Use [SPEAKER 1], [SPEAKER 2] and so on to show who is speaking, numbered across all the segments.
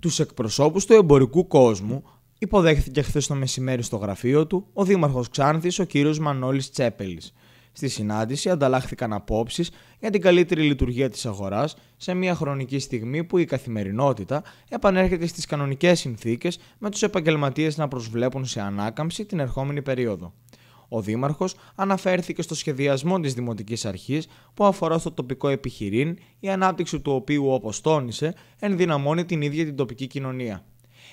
[SPEAKER 1] τους εκπροσώπους του εμπορικού κόσμου υποδέχθηκε χθες το μεσημέρι στο γραφείο του ο Δήμαρχος Ξάνθης ο κύριος Μανώλης Τσέπελης. Στη συνάντηση ανταλλάχθηκαν απόψεις για την καλύτερη λειτουργία της αγοράς σε μια χρονική στιγμή που η καθημερινότητα επανέρχεται στις κανονικές συνθήκες με τους επαγγελματίες να προσβλέπουν σε ανάκαμψη την ερχόμενη περίοδο. Ο Δήμαρχος αναφέρθηκε στο σχεδιασμό της Δημοτικής Αρχής που αφορά στο τοπικό επιχειρήν, η ανάπτυξη του οποίου, όπως τόνισε, ενδυναμώνει την ίδια την τοπική κοινωνία.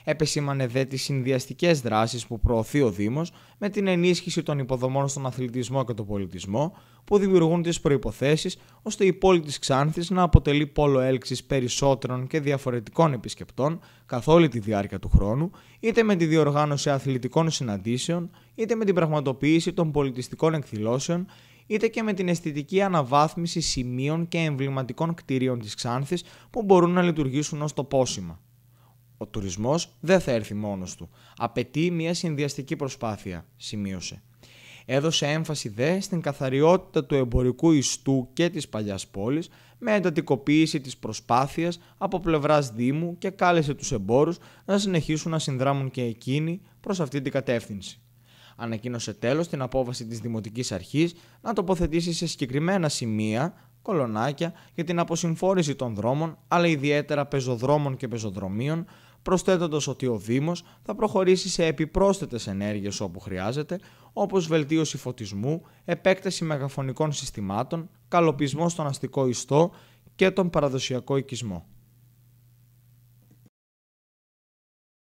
[SPEAKER 1] Επεσήμανε δε τις συνδυαστικές δράσεις που προωθεί ο Δήμος με την ενίσχυση των υποδομών στον αθλητισμό και τον πολιτισμό, που δημιουργούν τις προποθέσει ώστε η πόλη της Ξάνθης να αποτελεί πόλο έλξης περισσότερων και διαφορετικών επισκεπτών καθ' όλη τη διάρκεια του χρόνου, είτε με τη διοργάνωση αθλητικών συναντήσεων, είτε με την πραγματοποίηση των πολιτιστικών εκδηλώσεων, είτε και με την αισθητική αναβάθμιση σημείων και εμβληματικών κτηρίων της Ξάνθης που μπορούν να λειτουργήσουν ως το πόσημα. Ο τουρισμός δεν θα έρθει μόνος του. Απαιτεί μια συνδυαστική προσπάθεια, σημείωσε. Έδωσε έμφαση δε στην καθαριότητα του εμπορικού ιστού και της παλιάς πόλης με εντατικοποίηση της προσπάθειας από πλευράς Δήμου και κάλεσε τους εμπόρους να συνεχίσουν να συνδράμουν και εκείνοι προς αυτή την κατεύθυνση. Ανακοίνωσε τέλος την απόφαση της Δημοτικής Αρχής να τοποθετήσει σε συγκεκριμένα σημεία κολονάκια για την αποσυμφόρηση των δρόμων, αλλά ιδιαίτερα πεζοδρόμων και πεζοδρομίων, προσθέτοντας ότι ο Δήμος θα προχωρήσει σε επιπρόσθετες ενέργειες όπου χρειάζεται, όπως βελτίωση φωτισμού, επέκταση μεγαφωνικών συστημάτων, καλοπισμό στον αστικό ιστό και τον παραδοσιακό οικισμό.